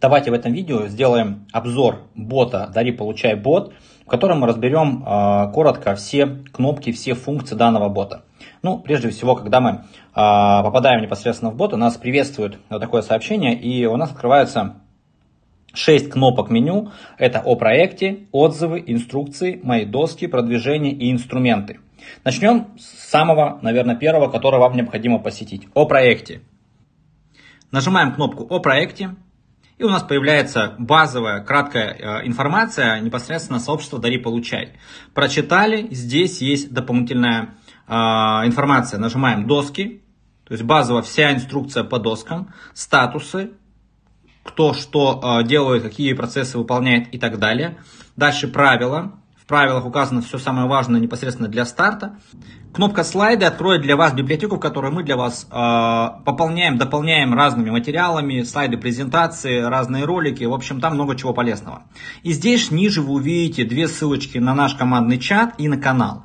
Давайте в этом видео сделаем обзор бота «Дари, получай бот», в котором мы разберем э, коротко все кнопки, все функции данного бота. Ну, прежде всего, когда мы э, попадаем непосредственно в бот, у нас приветствует вот а, такое сообщение, и у нас открывается 6 кнопок меню. Это о проекте, отзывы, инструкции, мои доски, продвижение и инструменты. Начнем с самого, наверное, первого, который вам необходимо посетить. О проекте. Нажимаем кнопку «О проекте», и у нас появляется базовая, краткая э, информация непосредственно сообщества «Дари, получай». Прочитали, здесь есть дополнительная э, информация. Нажимаем «Доски», то есть базово вся инструкция по доскам, статусы, кто что э, делает, какие процессы выполняет и так далее. Дальше правила, правилах указано все самое важное непосредственно для старта. Кнопка слайды откроет для вас библиотеку, в которой мы для вас э, пополняем, дополняем разными материалами, слайды презентации, разные ролики. В общем, там много чего полезного. И здесь ниже вы увидите две ссылочки на наш командный чат и на канал.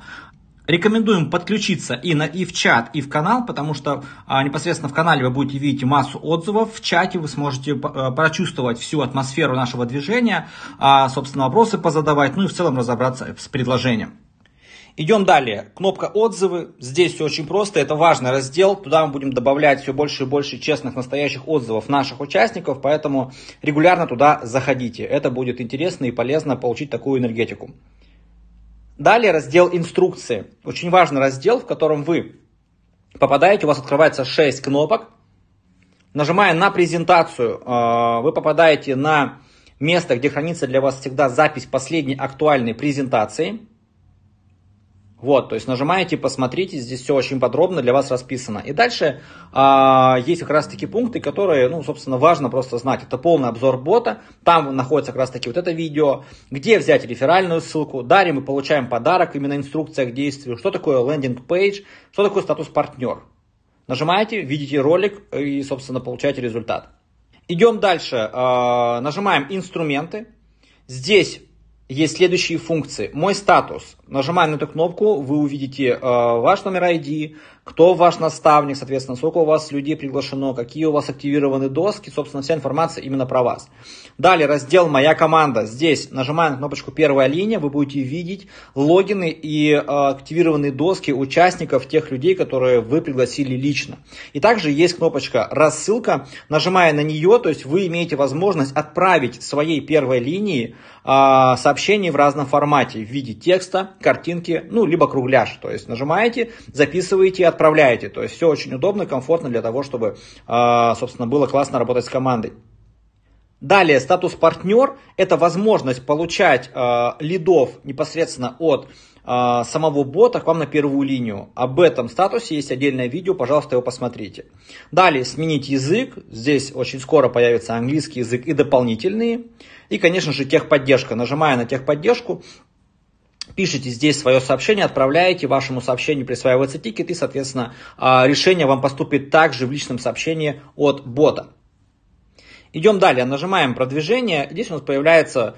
Рекомендуем подключиться и, на, и в чат, и в канал, потому что а, непосредственно в канале вы будете видеть массу отзывов, в чате вы сможете а, прочувствовать всю атмосферу нашего движения, а, собственно, вопросы позадавать, ну и в целом разобраться с предложением. Идем далее. Кнопка «Отзывы». Здесь все очень просто. Это важный раздел. Туда мы будем добавлять все больше и больше честных, настоящих отзывов наших участников. Поэтому регулярно туда заходите. Это будет интересно и полезно получить такую энергетику. Далее раздел инструкции. Очень важный раздел, в котором вы попадаете, у вас открывается 6 кнопок. Нажимая на презентацию, э, вы попадаете на место, где хранится для вас всегда запись последней актуальной презентации – вот, то есть нажимаете, посмотрите, здесь все очень подробно для вас расписано. И дальше э, есть как раз таки пункты, которые, ну, собственно, важно просто знать. Это полный обзор бота, там находится как раз таки вот это видео, где взять реферальную ссылку, Дарим, мы получаем подарок, именно инструкция к действию, что такое лендинг-пейдж, что такое статус-партнер. Нажимаете, видите ролик и, собственно, получаете результат. Идем дальше, э, нажимаем инструменты, здесь есть следующие функции. Мой статус. Нажимая на эту кнопку, вы увидите э, ваш номер ID, кто ваш наставник, соответственно, сколько у вас людей приглашено, какие у вас активированы доски, собственно, вся информация именно про вас. Далее раздел «Моя команда». Здесь нажимаем на кнопочку «Первая линия», вы будете видеть логины и э, активированные доски участников, тех людей, которые вы пригласили лично. И также есть кнопочка «Рассылка». Нажимая на нее, то есть вы имеете возможность отправить своей первой линии э, сообщение в разном формате в виде текста, картинки, ну, либо кругляш. То есть нажимаете, записываете, отправляете. То есть все очень удобно, комфортно для того, чтобы, а, собственно, было классно работать с командой. Далее, статус партнер – это возможность получать э, лидов непосредственно от э, самого бота к вам на первую линию. Об этом статусе есть отдельное видео, пожалуйста, его посмотрите. Далее, сменить язык. Здесь очень скоро появится английский язык и дополнительные. И, конечно же, техподдержка. Нажимая на техподдержку, пишете здесь свое сообщение, отправляете, вашему сообщению присваивается тикет, и, соответственно, а, решение вам поступит также в личном сообщении от бота. Идем далее, нажимаем продвижение, здесь у нас появляется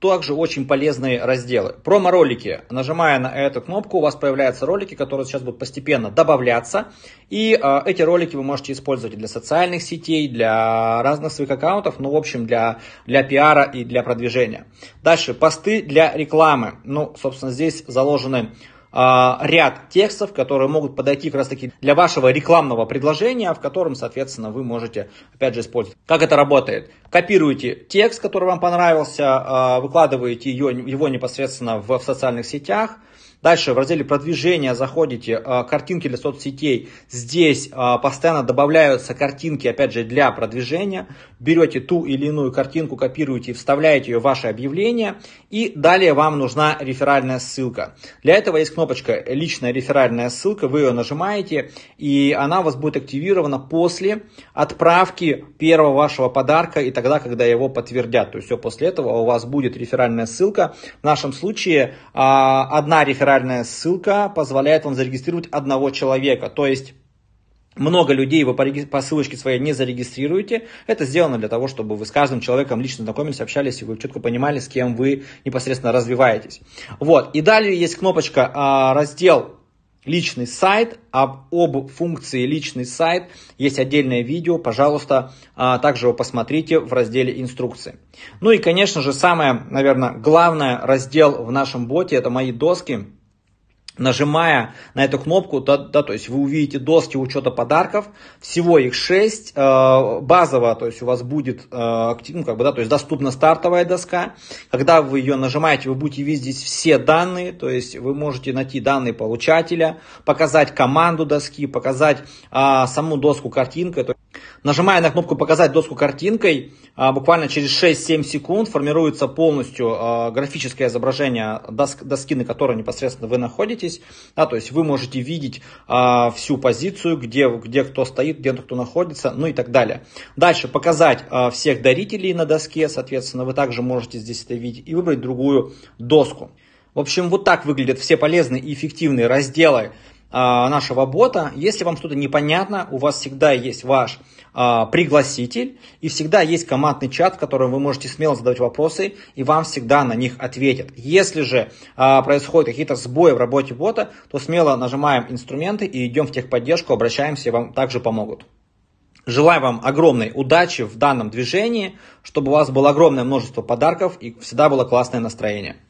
также очень полезные разделы. Промо-ролики. Нажимая на эту кнопку, у вас появляются ролики, которые сейчас будут постепенно добавляться. И э, эти ролики вы можете использовать для социальных сетей, для разных своих аккаунтов, ну, в общем, для, для пиара и для продвижения. Дальше, посты для рекламы. Ну, собственно, здесь заложены а, ряд текстов, которые могут подойти как раз таки для вашего рекламного предложения, в котором, соответственно, вы можете, опять же, использовать. Как это работает? Копируете текст, который вам понравился, а, выкладываете его непосредственно в социальных сетях – Дальше в разделе продвижения заходите, а, картинки для соцсетей. Здесь а, постоянно добавляются картинки, опять же, для продвижения. Берете ту или иную картинку, копируете и вставляете ее в ваше объявление. И далее вам нужна реферальная ссылка. Для этого есть кнопочка «Личная реферальная ссылка». Вы ее нажимаете, и она у вас будет активирована после отправки первого вашего подарка и тогда, когда его подтвердят. То есть все после этого у вас будет реферальная ссылка. В нашем случае а, одна реферальная реферальная ссылка позволяет вам зарегистрировать одного человека. То есть много людей вы по ссылочке своей не зарегистрируете. Это сделано для того, чтобы вы с каждым человеком лично знакомились, общались, и вы четко понимали, с кем вы непосредственно развиваетесь. Вот. И далее есть кнопочка а, раздел личный сайт, об, об функции личный сайт есть отдельное видео, пожалуйста, а, также его посмотрите в разделе инструкции. Ну и, конечно же, самое, наверное, главное раздел в нашем боте, это мои доски, нажимая на эту кнопку, да, да, то есть вы увидите доски учета подарков, всего их 6, э, базово, то есть у вас будет э, ну, как бы, да, то есть доступна стартовая доска, когда вы ее нажимаете, вы будете видеть здесь все данные, то есть вы можете найти данные получателя, показать команду доски, показать э, саму доску картинкой, Нажимая на кнопку «Показать доску картинкой», а, буквально через 6-7 секунд формируется полностью а, графическое изображение доски, на которой непосредственно вы находитесь находитесь. Да, то есть вы можете видеть а, всю позицию, где, где кто стоит, где кто находится, ну и так далее. Дальше показать а, всех дарителей на доске, соответственно, вы также можете здесь это видеть и выбрать другую доску. В общем, вот так выглядят все полезные и эффективные разделы Э, нашего бота. Если вам что-то непонятно, у вас всегда есть ваш э, пригласитель и всегда есть командный чат, в котором вы можете смело задавать вопросы и вам всегда на них ответят. Если же а, происходят какие-то сбои в работе бота, то смело нажимаем инструменты и идем в техподдержку, обращаемся и вам также помогут. Желаю вам огромной удачи в данном движении, чтобы у вас было огромное множество подарков и всегда было классное настроение.